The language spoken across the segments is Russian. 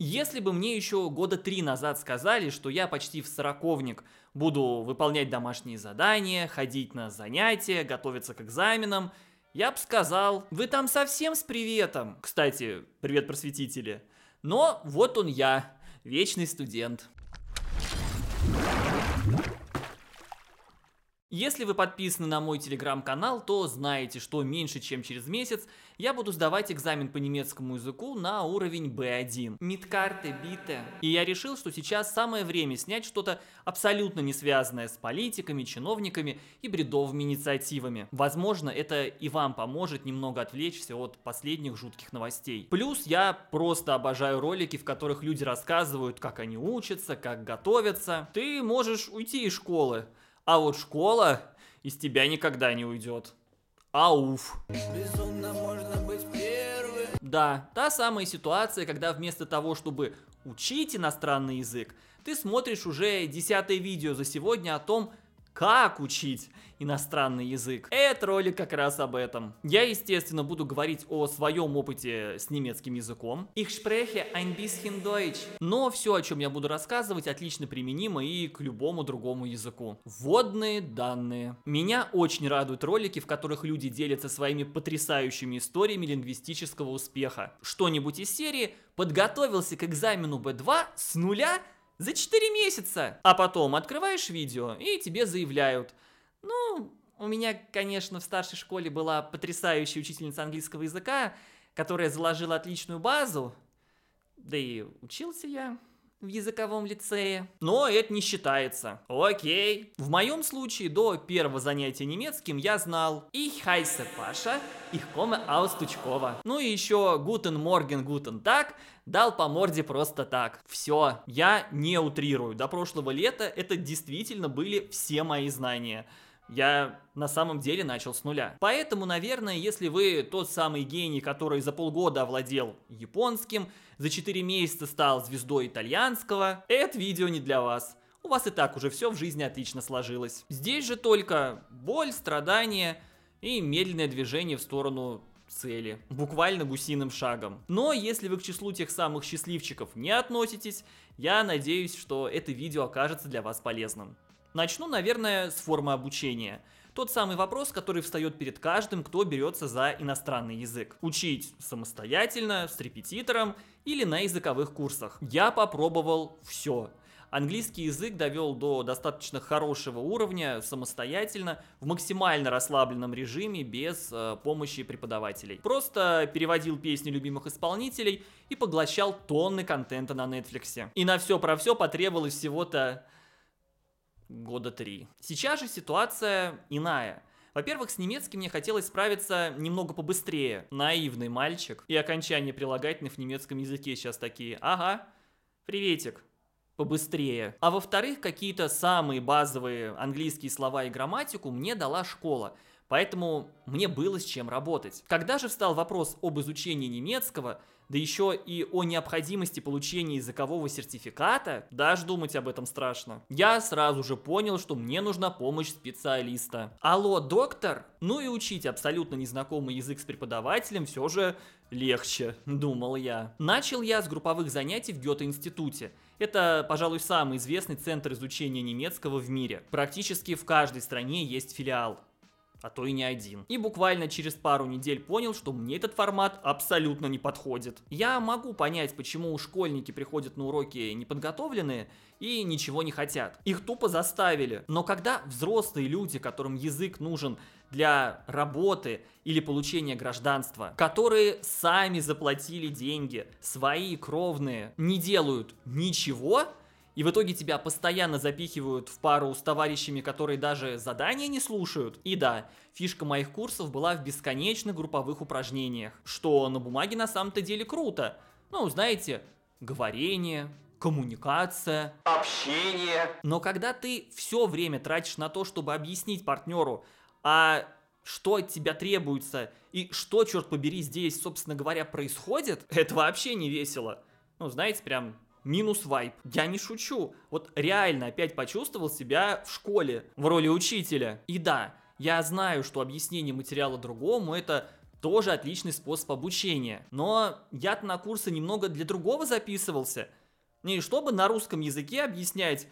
Если бы мне еще года три назад сказали, что я почти в сороковник буду выполнять домашние задания, ходить на занятия, готовиться к экзаменам, я бы сказал, вы там совсем с приветом. Кстати, привет, просветители. Но вот он я, вечный студент. Если вы подписаны на мой телеграм-канал, то знаете, что меньше чем через месяц я буду сдавать экзамен по немецкому языку на уровень B1. Мидкарты, биты. И я решил, что сейчас самое время снять что-то абсолютно не связанное с политиками, чиновниками и бредовыми инициативами. Возможно, это и вам поможет немного отвлечься от последних жутких новостей. Плюс я просто обожаю ролики, в которых люди рассказывают, как они учатся, как готовятся. Ты можешь уйти из школы, а вот школа из тебя никогда не уйдет. Ауф. Безумно можно быть первым. Да, та самая ситуация, когда вместо того, чтобы учить иностранный язык, ты смотришь уже десятое видео за сегодня о том, как учить иностранный язык. Этот ролик как раз об этом. Я, естественно, буду говорить о своем опыте с немецким языком. Их spreche ein bisschen Deutsch. Но все, о чем я буду рассказывать, отлично применимо и к любому другому языку. Вводные данные. Меня очень радуют ролики, в которых люди делятся своими потрясающими историями лингвистического успеха. Что-нибудь из серии «Подготовился к экзамену B2 с нуля» За 4 месяца! А потом открываешь видео, и тебе заявляют. Ну, у меня, конечно, в старшей школе была потрясающая учительница английского языка, которая заложила отличную базу, да и учился я в языковом лицее. Но это не считается. Окей. В моем случае до первого занятия немецким я знал и хайсе Паша, и коме аустучкова. Ну и еще гутен морген гутен так, дал по морде просто так. Все, я не утрирую. До прошлого лета это действительно были все мои знания. Я на самом деле начал с нуля. Поэтому, наверное, если вы тот самый гений, который за полгода овладел японским, за 4 месяца стал звездой итальянского, это видео не для вас. У вас и так уже все в жизни отлично сложилось. Здесь же только боль, страдания и медленное движение в сторону цели, буквально гусиным шагом. Но если вы к числу тех самых счастливчиков не относитесь, я надеюсь, что это видео окажется для вас полезным. Начну, наверное, с формы обучения. Тот самый вопрос, который встает перед каждым, кто берется за иностранный язык. Учить самостоятельно, с репетитором или на языковых курсах. Я попробовал все. Английский язык довел до достаточно хорошего уровня самостоятельно, в максимально расслабленном режиме, без э, помощи преподавателей. Просто переводил песни любимых исполнителей и поглощал тонны контента на Netflix. И на все про все потребовалось всего-то года три. Сейчас же ситуация иная. Во-первых, с немецким мне хотелось справиться немного побыстрее. Наивный мальчик. И окончание прилагательных в немецком языке сейчас такие. Ага, приветик побыстрее. А во-вторых, какие-то самые базовые английские слова и грамматику мне дала школа. Поэтому мне было с чем работать. Когда же встал вопрос об изучении немецкого, да еще и о необходимости получения языкового сертификата, даже думать об этом страшно, я сразу же понял, что мне нужна помощь специалиста. Алло, доктор? Ну и учить абсолютно незнакомый язык с преподавателем все же легче, думал я. Начал я с групповых занятий в Гёте-институте. Это, пожалуй, самый известный центр изучения немецкого в мире. Практически в каждой стране есть филиал а то и не один. И буквально через пару недель понял, что мне этот формат абсолютно не подходит. Я могу понять, почему школьники приходят на уроки неподготовленные и ничего не хотят. Их тупо заставили. Но когда взрослые люди, которым язык нужен для работы или получения гражданства, которые сами заплатили деньги, свои кровные, не делают ничего, и в итоге тебя постоянно запихивают в пару с товарищами, которые даже задания не слушают. И да, фишка моих курсов была в бесконечных групповых упражнениях, что на бумаге на самом-то деле круто. Ну, знаете, говорение, коммуникация, общение. Но когда ты все время тратишь на то, чтобы объяснить партнеру, а что от тебя требуется и что, черт побери, здесь, собственно говоря, происходит, это вообще не весело. Ну, знаете, прям минус вайп. Я не шучу. Вот реально опять почувствовал себя в школе в роли учителя. И да, я знаю, что объяснение материала другому это тоже отличный способ обучения. Но я на курсы немного для другого записывался. Не ну чтобы на русском языке объяснять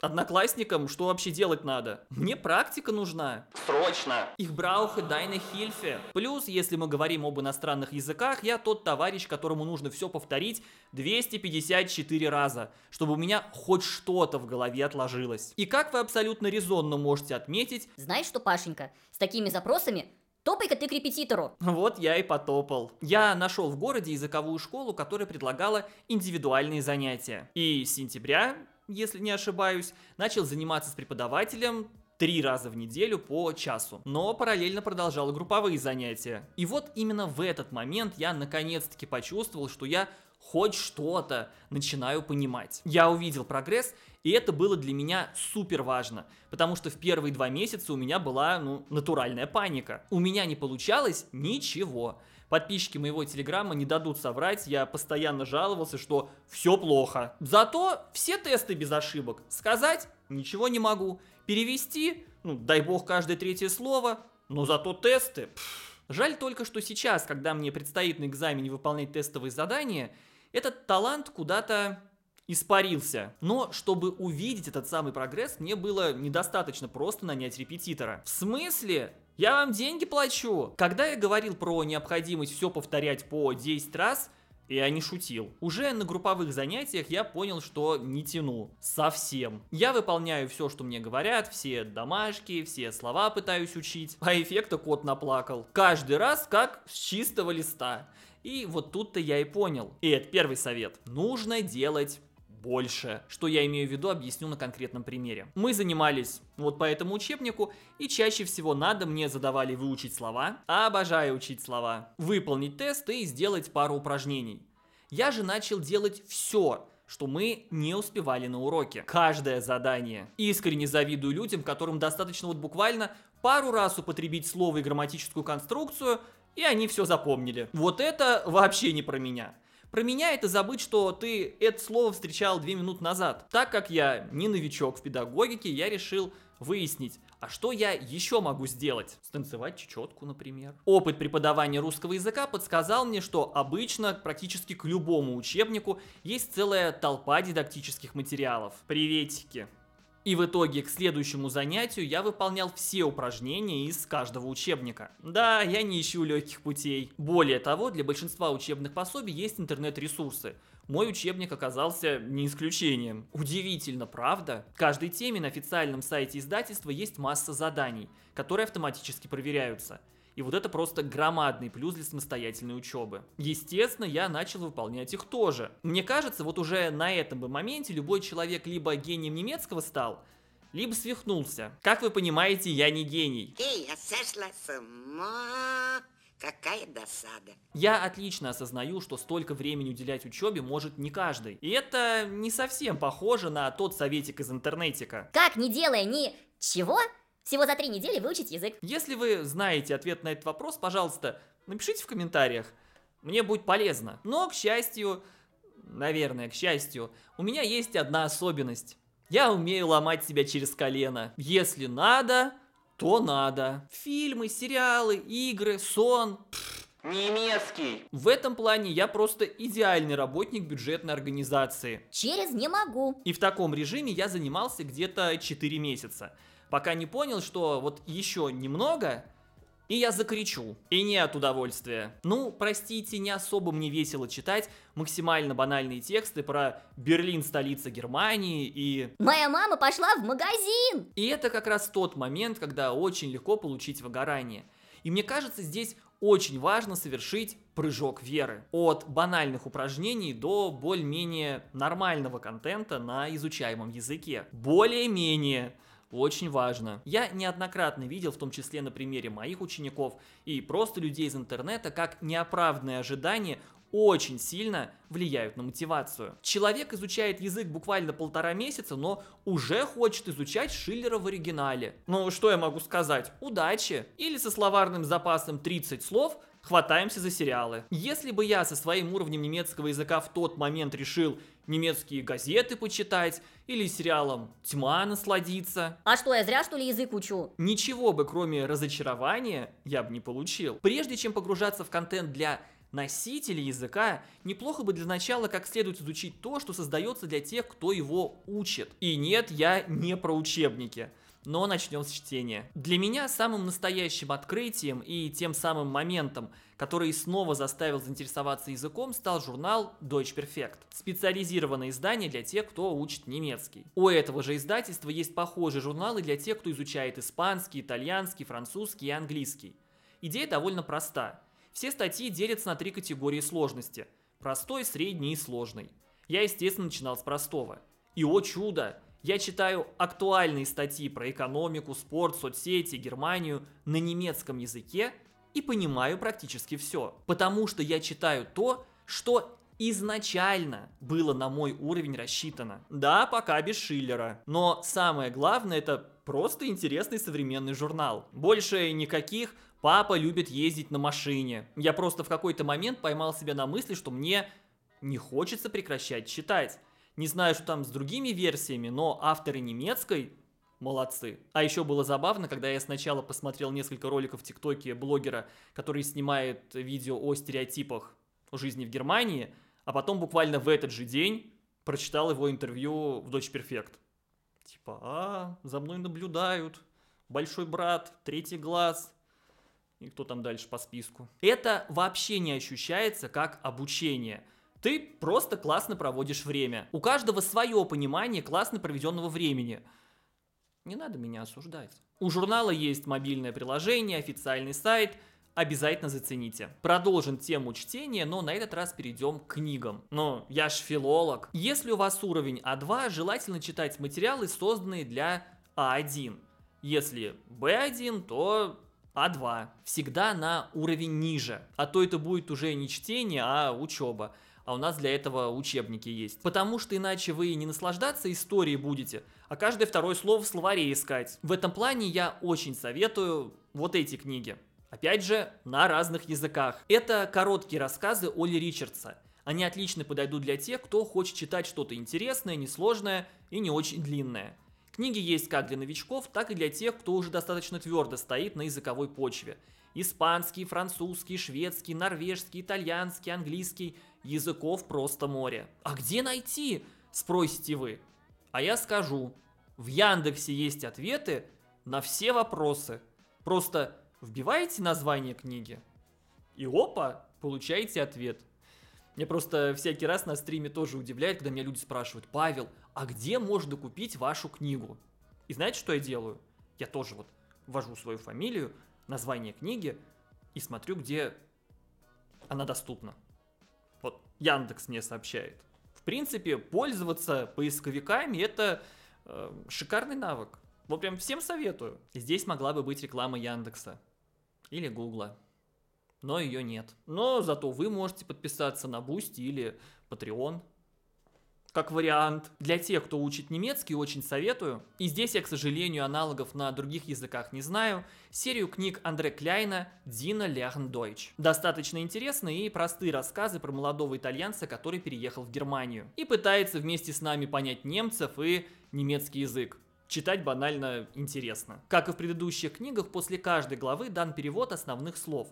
одноклассникам, что вообще делать надо? Мне практика нужна. Срочно. Их брауха дайна хильфе. Плюс, если мы говорим об иностранных языках, я тот товарищ, которому нужно все повторить 254 раза, чтобы у меня хоть что-то в голове отложилось. И как вы абсолютно резонно можете отметить... Знаешь что, Пашенька, с такими запросами Топай-ка ты к репетитору. Вот я и потопал. Я нашел в городе языковую школу, которая предлагала индивидуальные занятия. И с сентября если не ошибаюсь, начал заниматься с преподавателем три раза в неделю по часу, но параллельно продолжал групповые занятия. И вот именно в этот момент я наконец-таки почувствовал, что я хоть что-то начинаю понимать. Я увидел прогресс, и это было для меня супер важно, потому что в первые два месяца у меня была, ну, натуральная паника. У меня не получалось ничего. Подписчики моего телеграма не дадут соврать, я постоянно жаловался, что все плохо. Зато все тесты без ошибок. Сказать ничего не могу. Перевести, ну дай бог каждое третье слово, но зато тесты. Пфф. Жаль только, что сейчас, когда мне предстоит на экзамене выполнять тестовые задания, этот талант куда-то испарился. Но чтобы увидеть этот самый прогресс, мне было недостаточно просто нанять репетитора. В смысле? Я вам деньги плачу. Когда я говорил про необходимость все повторять по 10 раз, я не шутил. Уже на групповых занятиях я понял, что не тяну. Совсем. Я выполняю все, что мне говорят, все домашки, все слова пытаюсь учить. А эффекта кот наплакал. Каждый раз как с чистого листа. И вот тут-то я и понял. И это первый совет. Нужно делать больше. Что я имею в виду, объясню на конкретном примере. Мы занимались вот по этому учебнику, и чаще всего надо мне задавали выучить слова, а обожаю учить слова, выполнить тесты и сделать пару упражнений. Я же начал делать все, что мы не успевали на уроке. Каждое задание. Искренне завидую людям, которым достаточно вот буквально пару раз употребить слово и грамматическую конструкцию, и они все запомнили. Вот это вообще не про меня. Про меня это забыть, что ты это слово встречал две минуты назад. Так как я не новичок в педагогике, я решил выяснить, а что я еще могу сделать? Станцевать чечетку, например. Опыт преподавания русского языка подсказал мне, что обычно практически к любому учебнику есть целая толпа дидактических материалов. Приветики. И в итоге к следующему занятию я выполнял все упражнения из каждого учебника. Да, я не ищу легких путей. Более того, для большинства учебных пособий есть интернет-ресурсы. Мой учебник оказался не исключением. Удивительно, правда? каждой теме на официальном сайте издательства есть масса заданий, которые автоматически проверяются – и вот это просто громадный плюс для самостоятельной учебы. Естественно, я начал выполнять их тоже. Мне кажется, вот уже на этом бы моменте любой человек либо гением немецкого стал, либо свихнулся. Как вы понимаете, я не гений. Эй, я сошла с ума. Какая досада. Я отлично осознаю, что столько времени уделять учебе может не каждый. И это не совсем похоже на тот советик из интернетика. Как не делая ни чего, всего за три недели выучить язык. Если вы знаете ответ на этот вопрос, пожалуйста, напишите в комментариях. Мне будет полезно. Но, к счастью, наверное, к счастью, у меня есть одна особенность. Я умею ломать себя через колено. Если надо, то надо. Фильмы, сериалы, игры, сон. Немецкий. В этом плане я просто идеальный работник бюджетной организации. Через не могу. И в таком режиме я занимался где-то 4 месяца пока не понял, что вот еще немного, и я закричу. И не от удовольствия. Ну, простите, не особо мне весело читать максимально банальные тексты про Берлин, столица Германии и... Моя мама пошла в магазин! И это как раз тот момент, когда очень легко получить выгорание. И мне кажется, здесь очень важно совершить прыжок веры. От банальных упражнений до более-менее нормального контента на изучаемом языке. Более-менее. Очень важно. Я неоднократно видел, в том числе на примере моих учеников и просто людей из интернета, как неоправданные ожидания очень сильно влияют на мотивацию. Человек изучает язык буквально полтора месяца, но уже хочет изучать Шиллера в оригинале. Ну, что я могу сказать? Удачи! Или со словарным запасом 30 слов хватаемся за сериалы. Если бы я со своим уровнем немецкого языка в тот момент решил немецкие газеты почитать или сериалом «Тьма» насладиться. А что, я зря что ли язык учу? Ничего бы, кроме разочарования, я бы не получил. Прежде чем погружаться в контент для носителей языка, неплохо бы для начала как следует изучить то, что создается для тех, кто его учит. И нет, я не про учебники но начнем с чтения. Для меня самым настоящим открытием и тем самым моментом, который снова заставил заинтересоваться языком, стал журнал Deutsch Perfect, специализированное издание для тех, кто учит немецкий. У этого же издательства есть похожие журналы для тех, кто изучает испанский, итальянский, французский и английский. Идея довольно проста. Все статьи делятся на три категории сложности – простой, средний и сложный. Я, естественно, начинал с простого. И, о чудо, я читаю актуальные статьи про экономику, спорт, соцсети, Германию на немецком языке и понимаю практически все. Потому что я читаю то, что изначально было на мой уровень рассчитано. Да, пока без Шиллера. Но самое главное это просто интересный современный журнал. Больше никаких «папа любит ездить на машине». Я просто в какой-то момент поймал себя на мысли, что мне не хочется прекращать читать. Не знаю, что там с другими версиями, но авторы немецкой молодцы. А еще было забавно, когда я сначала посмотрел несколько роликов в ТикТоке блогера, который снимает видео о стереотипах жизни в Германии, а потом буквально в этот же день прочитал его интервью в Дочь Перфект. Типа, а, за мной наблюдают, большой брат, третий глаз, и кто там дальше по списку. Это вообще не ощущается как обучение – ты просто классно проводишь время. У каждого свое понимание классно проведенного времени. Не надо меня осуждать. У журнала есть мобильное приложение, официальный сайт. Обязательно зацените. Продолжим тему чтения, но на этот раз перейдем к книгам. Но я ж филолог. Если у вас уровень А2, желательно читать материалы, созданные для А1. Если Б1, то А2. Всегда на уровень ниже. А то это будет уже не чтение, а учеба а у нас для этого учебники есть. Потому что иначе вы не наслаждаться историей будете, а каждое второе слово в словаре искать. В этом плане я очень советую вот эти книги. Опять же, на разных языках. Это короткие рассказы Оли Ричардса. Они отлично подойдут для тех, кто хочет читать что-то интересное, несложное и не очень длинное. Книги есть как для новичков, так и для тех, кто уже достаточно твердо стоит на языковой почве – Испанский, французский, шведский, норвежский, итальянский, английский. Языков просто море. А где найти? Спросите вы. А я скажу. В Яндексе есть ответы на все вопросы. Просто вбиваете название книги и опа, получаете ответ. Мне просто всякий раз на стриме тоже удивляет, когда меня люди спрашивают, Павел, а где можно купить вашу книгу? И знаете, что я делаю? Я тоже вот ввожу свою фамилию, название книги и смотрю, где она доступна. Вот Яндекс мне сообщает. В принципе, пользоваться поисковиками это э, шикарный навык. Вот прям всем советую. Здесь могла бы быть реклама Яндекса или Гугла, но ее нет. Но зато вы можете подписаться на Boost или Patreon как вариант. Для тех, кто учит немецкий, очень советую. И здесь я, к сожалению, аналогов на других языках не знаю. Серию книг Андре Кляйна «Дина Лерн Дойч». Достаточно интересные и простые рассказы про молодого итальянца, который переехал в Германию. И пытается вместе с нами понять немцев и немецкий язык читать банально интересно. Как и в предыдущих книгах, после каждой главы дан перевод основных слов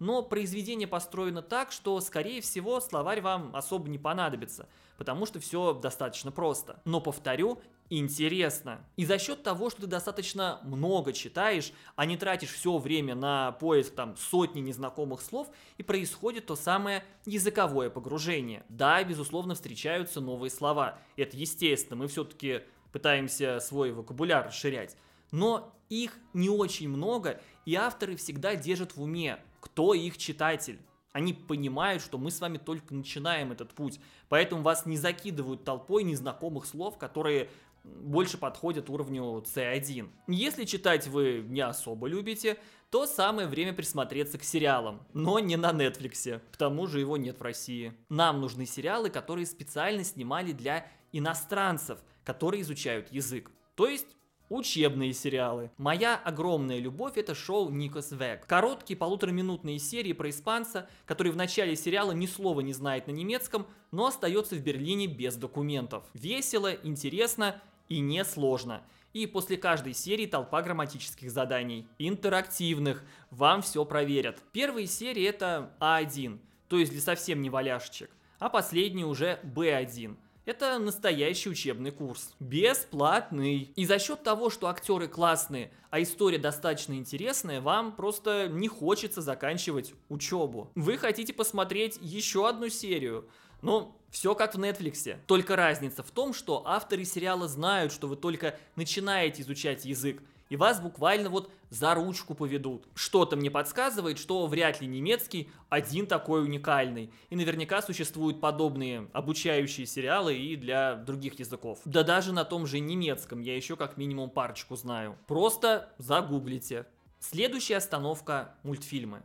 но произведение построено так, что, скорее всего, словарь вам особо не понадобится, потому что все достаточно просто. Но, повторю, интересно. И за счет того, что ты достаточно много читаешь, а не тратишь все время на поиск там сотни незнакомых слов, и происходит то самое языковое погружение. Да, безусловно, встречаются новые слова. Это естественно, мы все-таки пытаемся свой вокабуляр расширять. Но их не очень много, и авторы всегда держат в уме, кто их читатель. Они понимают, что мы с вами только начинаем этот путь. Поэтому вас не закидывают толпой незнакомых слов, которые больше подходят уровню C1. Если читать вы не особо любите, то самое время присмотреться к сериалам, но не на Netflix, к тому же его нет в России. Нам нужны сериалы, которые специально снимали для иностранцев, которые изучают язык. То есть учебные сериалы. Моя огромная любовь это шоу Никос Век. Короткие полутораминутные серии про испанца, который в начале сериала ни слова не знает на немецком, но остается в Берлине без документов. Весело, интересно и несложно. И после каждой серии толпа грамматических заданий. Интерактивных. Вам все проверят. Первые серии это А1, то есть для совсем не валяшечек. А последние уже Б1 это настоящий учебный курс. Бесплатный. И за счет того, что актеры классные, а история достаточно интересная, вам просто не хочется заканчивать учебу. Вы хотите посмотреть еще одну серию, но все как в Netflix. Только разница в том, что авторы сериала знают, что вы только начинаете изучать язык, и вас буквально вот за ручку поведут. Что-то мне подсказывает, что вряд ли немецкий один такой уникальный. И наверняка существуют подобные обучающие сериалы и для других языков. Да даже на том же немецком я еще как минимум парочку знаю. Просто загуглите. Следующая остановка – мультфильмы.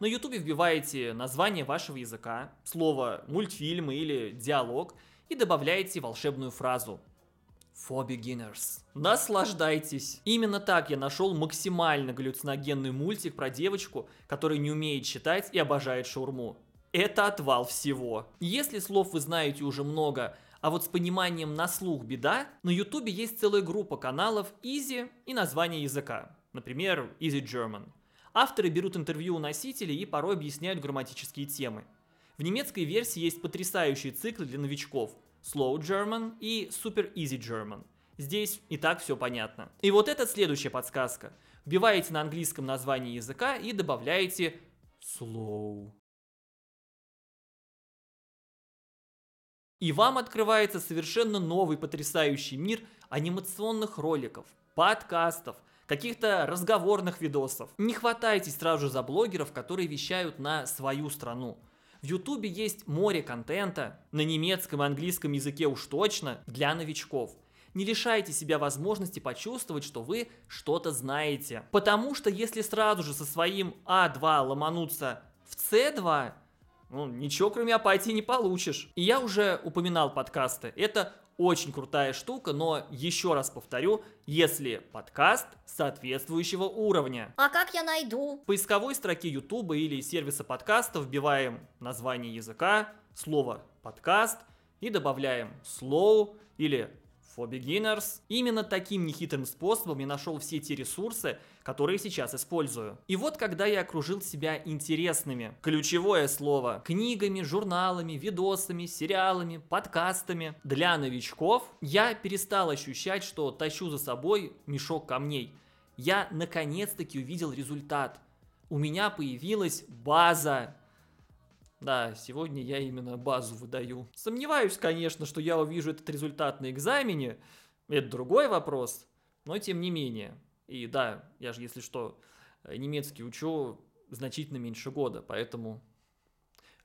На ютубе вбиваете название вашего языка, слово «мультфильм» или «диалог» и добавляете волшебную фразу – For Beginners. Наслаждайтесь! Именно так я нашел максимально галлюциногенный мультик про девочку, которая не умеет читать и обожает шаурму. Это отвал всего. Если слов вы знаете уже много, а вот с пониманием на слух беда, на ютубе есть целая группа каналов Easy и название языка. Например, Easy German. Авторы берут интервью у носителей и порой объясняют грамматические темы. В немецкой версии есть потрясающий цикл для новичков, Slow German и Super Easy German. Здесь и так все понятно. И вот это следующая подсказка. Вбиваете на английском название языка и добавляете slow. И вам открывается совершенно новый потрясающий мир анимационных роликов, подкастов, каких-то разговорных видосов. Не хватайте сразу за блогеров, которые вещают на свою страну. В Ютубе есть море контента, на немецком и английском языке уж точно, для новичков. Не лишайте себя возможности почувствовать, что вы что-то знаете. Потому что если сразу же со своим А2 ломануться в С2, ну, ничего кроме апатии не получишь. И я уже упоминал подкасты. Это очень крутая штука, но еще раз повторю, если подкаст соответствующего уровня. А как я найду? В поисковой строке YouTube или сервиса подкаста вбиваем название языка, слово подкаст и добавляем slow или for beginners. Именно таким нехитрым способом я нашел все те ресурсы, которые сейчас использую. И вот когда я окружил себя интересными, ключевое слово, книгами, журналами, видосами, сериалами, подкастами для новичков, я перестал ощущать, что тащу за собой мешок камней. Я наконец-таки увидел результат. У меня появилась база, да, сегодня я именно базу выдаю. Сомневаюсь, конечно, что я увижу этот результат на экзамене. Это другой вопрос. Но тем не менее, и да, я же, если что, э, немецкий учу значительно меньше года, поэтому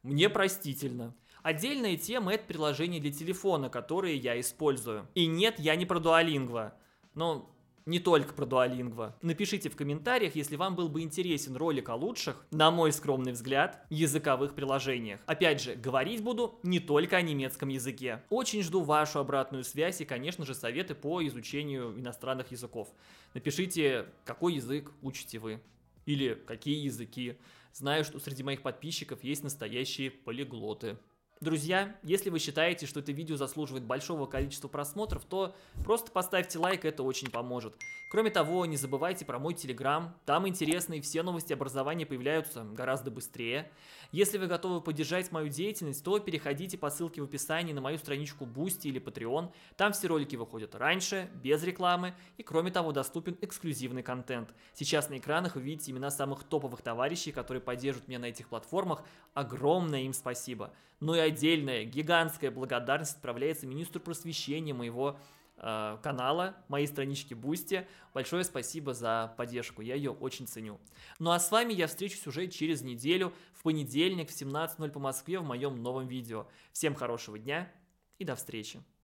мне простительно. Отдельная тема – это приложение для телефона, которые я использую. И нет, я не про Duolingo. Но не только про Дуалингва. Напишите в комментариях, если вам был бы интересен ролик о лучших, на мой скромный взгляд, языковых приложениях. Опять же, говорить буду не только о немецком языке. Очень жду вашу обратную связь и, конечно же, советы по изучению иностранных языков. Напишите, какой язык учите вы или какие языки. Знаю, что среди моих подписчиков есть настоящие полиглоты. Друзья, если вы считаете, что это видео заслуживает большого количества просмотров, то просто поставьте лайк, это очень поможет. Кроме того, не забывайте про мой телеграм, там интересные все новости образования появляются гораздо быстрее. Если вы готовы поддержать мою деятельность, то переходите по ссылке в описании на мою страничку Boosty или Patreon, там все ролики выходят раньше, без рекламы и кроме того доступен эксклюзивный контент. Сейчас на экранах вы видите имена самых топовых товарищей, которые поддержат меня на этих платформах, огромное им спасибо. Ну и отдельная гигантская благодарность отправляется министру просвещения моего э, канала, моей странички Бусти. Большое спасибо за поддержку, я ее очень ценю. Ну а с вами я встречусь уже через неделю, в понедельник в 17.00 по Москве в моем новом видео. Всем хорошего дня и до встречи.